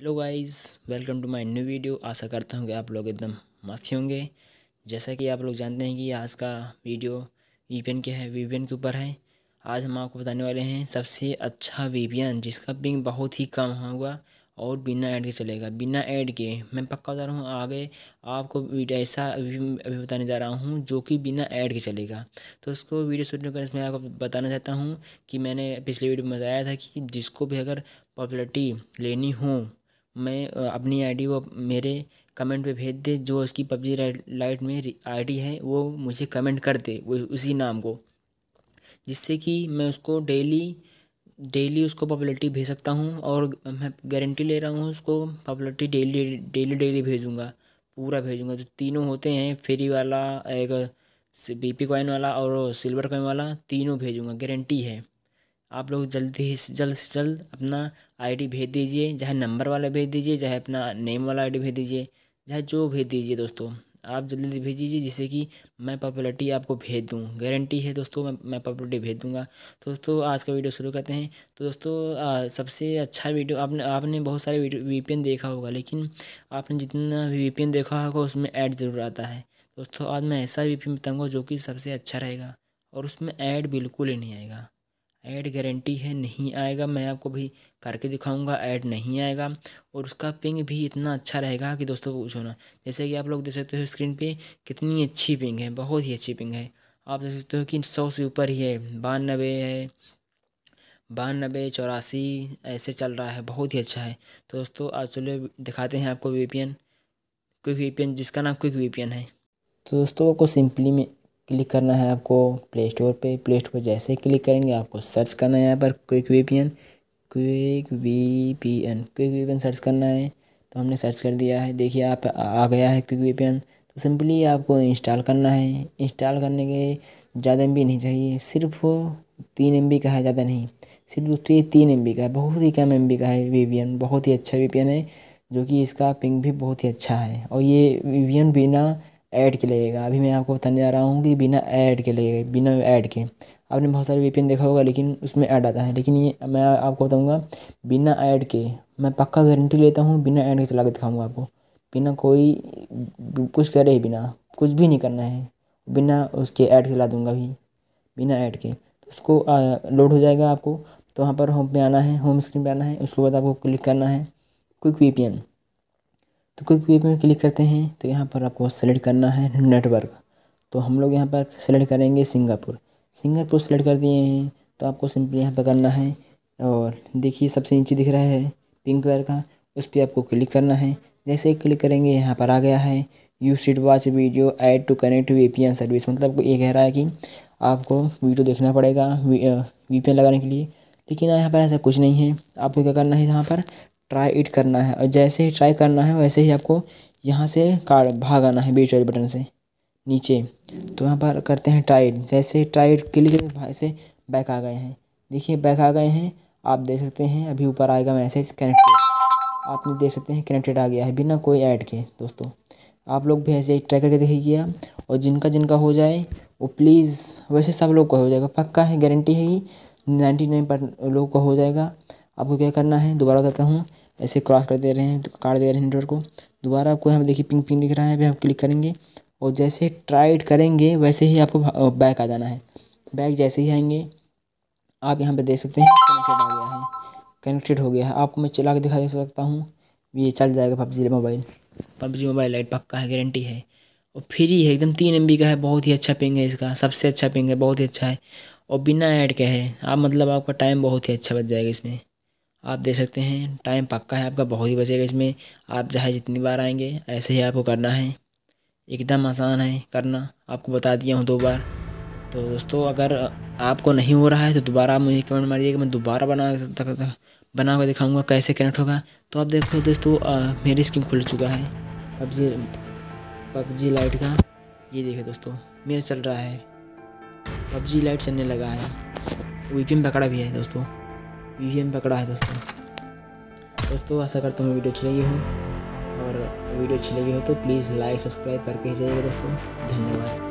hello guys welcome to my new video आशा करता हूँ कि आप लोग एकदम मस्त होंगे जैसा कि आप लोग जानते हैं कि आज का वीडियो वीपीएन के है वीपीएन के ऊपर है आज हम आपको बताने वाले हैं सबसे अच्छा वीपीएन जिसका पिंग बहुत ही कम होगा और बिना ऐड के चलेगा बिना ऐड के मैं पक्का बता रहा हूँ आगे आपको वीडियो ऐसा अभी अभी बताने जा रहा हूँ जो कि बिना ऐड के चलेगा तो उसको वीडियो शूट करने में आपको बताना चाहता हूँ कि मैंने पिछले वीडियो में बताया था कि जिसको भी अगर पॉपुलरिटी लेनी हो मैं अपनी आई डी वो मेरे कमेंट पे भेज दे जो उसकी पबजी लाइट में आई डी है वो मुझे कमेंट कर दे वो उसी नाम को जिससे कि मैं उसको डेली डेली उसको पॉपुलरिटी भेज सकता हूँ और मैं गारंटी ले रहा हूँ उसको पॉपुलरिटी डेली डेली डेली भेजूँगा पूरा भेजूँगा जो तीनों होते हैं फेरी वाला एक बीपी कॉइन वाला और सिल्वर कॉइन वाला तीनों भेजूँगा गारंटी है आप लोग जल्दी ही जल्द से जल्द अपना आईडी भेज दीजिए चाहे नंबर वाला भेज दीजिए चाहे अपना नेम वाला आईडी भेज दीजिए चाहे जो भेज दीजिए दोस्तों आप जल्दी जल्दी भेज दीजिए जिससे कि मैं पॉपुलरिटी आपको भेज दूँ गारंटी है दोस्तों मैं मैं पॉपुलरिटी भेज दूँगा तो दोस्तों आज का वीडियो शुरू करते हैं तो दोस्तों आ, सबसे अच्छा वीडियो आपने आपने बहुत सारे एन देखा होगा लेकिन आपने जितना भी एन देखा होगा उसमें ऐड ज़रूर आता है दोस्तों आज मैं ऐसा एन बताऊँगा जो कि सबसे अच्छा रहेगा और उसमें ऐड बिल्कुल ही नहीं आएगा ऐड गारंटी है नहीं आएगा मैं आपको भी करके दिखाऊंगा ऐड नहीं आएगा और उसका पिंग भी इतना अच्छा रहेगा कि दोस्तों पूछो ना जैसे कि आप लोग देख सकते हो स्क्रीन पे कितनी अच्छी पिंग है बहुत ही अच्छी पिंग है आप देख सकते हो कि सौ से ऊपर ही है बानबे है बानबे चौरासी ऐसे चल रहा है बहुत ही अच्छा है तो दोस्तों आज चलो दिखाते हैं आपको वी क्विक वी जिसका नाम क्विक वी है तो दोस्तों आपको सिंपली में क्लिक करना है आपको प्ले स्टोर पर प्ले स्टोर पर जैसे क्लिक करेंगे आपको सर्च करना है यहाँ पर Quick V P N Quick V P N Quick V P N search करना है तो हमने सर्च कर दिया है देखिए आप आ गया है क्विक वी पी एन तो सिंपली आपको इंस्टॉल करना है इंस्टॉल करने के ज़्यादा एम नहीं चाहिए सिर्फ तीन एम का है ज़्यादा नहीं सिर्फ तो ये तीन एम का है बहुत ही कम एम का है वी बहुत ही अच्छा वी है जो कि इसका पिंग भी बहुत ही अच्छा है और ये वी बिना ऐड के लगेगा अभी मैं आपको बताने जा रहा हूँ कि बिना ऐड के लगेगा बिना ऐड के आपने बहुत सारे वीपीएन देखा होगा लेकिन उसमें ऐड आता है लेकिन ये मैं आपको बताऊँगा बिना ऐड के मैं पक्का गारंटी लेता हूँ बिना ऐड के चला के दिखाऊँगा आपको बिना कोई कुछ करे ही बिना कुछ भी नहीं करना है बिना उसके ऐड के चला दूँगा अभी बिना ऐड के तो उसको लोड हो जाएगा आपको तो वहाँ पर होम पे आना है होम स्क्रीन पे आना है उसके बाद आपको क्लिक करना है क्विक वीपीएन तो क्विक व्यू में क्लिक करते हैं तो यहाँ पर आपको सेलेक्ट करना है नेटवर्क तो हम लोग यहाँ पर सेलेक्ट करेंगे सिंगापुर सिंगापुर सेलेक्ट कर दिए हैं तो आपको सिंपली यहाँ पर करना है और देखिए सबसे नीचे दिख रहा है पिंक कलर का उस पर आपको क्लिक करना है जैसे ही क्लिक करेंगे यहाँ पर आ गया है you seat watch video ad to connect V P N service मतलब ये कह रहा है कि आपको वीडियो देखना पड़ेगा वी पी एन लगाने के लिए लेकिन यहाँ पर ऐसा कुछ नहीं है आपको क्या करना है यहाँ पर ट्राई इट करना है और जैसे ही ट्राई करना है वैसे ही आपको यहाँ से कार्ड भाग आना है बीच वाले बटन से नीचे तो यहाँ पर करते हैं ट्राई जैसे ट्राई क्लिक से बैक आ गए हैं देखिए बैक आ गए हैं आप देख सकते हैं अभी ऊपर आएगा मैसेज कनेक्टेड आपने देख सकते हैं कनेक्टेड आ गया है बिना कोई ऐड के दोस्तों आप लोग भी ऐसे ही ट्राई करके देखिएगा और जिनका जिनका हो जाए वो प्लीज़ वैसे सब लोग का हो जाएगा पक्का है गारंटी है ही नाइन्टी नाइन पर लोग का हो जाएगा आपको क्या करना है दोबारा बताता हूँ ऐसे क्रॉस कर दे रहे हैं तो काट दे रहे हैं नेटवर्क को दोबारा आपको यहाँ देखिए पिंक पिंक दिख रहा है अभी आप क्लिक करेंगे और जैसे ट्राइड करेंगे वैसे ही आपको बैक आ जाना है बैक जैसे ही आएंगे आप यहाँ पे देख सकते हैं कनेक्टेड आ गया है कनेक्टेड हो गया है आपको मैं चला के दिखा दे सकता हूँ ये चल जाएगा PUBG mobile PUBG mobile lite पक्का है गारंटी है और फ्री है एकदम तीन एम का है बहुत ही अच्छा पिंग है इसका सबसे अच्छा पिंग है बहुत ही अच्छा है और बिना ऐड के है आप मतलब आपका टाइम बहुत ही अच्छा बच जाएगा इसमें आप देख सकते हैं टाइम पक्का है आपका बहुत ही बचेगा इसमें आप चाहे जितनी बार आएंगे ऐसे ही आपको करना है एकदम आसान है करना आपको बता दिया हूँ दो बार तो दोस्तों अगर आपको नहीं हो रहा है तो दोबारा आप मुझे कमेंट मारिए कि मैं दोबारा बना बना कर दिखाऊँगा कैसे कनेक्ट होगा तो आप देखो दोस्तों मेरी स्क्रीन खुल चुका है पबजी पबजी लाइट का ये देखे दोस्तों मेरा चल रहा है पबजी लाइट चलने लगा है वीपिन पकड़ा भी है दोस्तों ईवीएम पकड़ा है दोस्तों दोस्तों ऐसा करता हूँ वीडियो अच्छी लगी हो और वीडियो अच्छी लगी हो तो प्लीज़ लाइक सब्सक्राइब करके ही जाइएगा दोस्तों धन्यवाद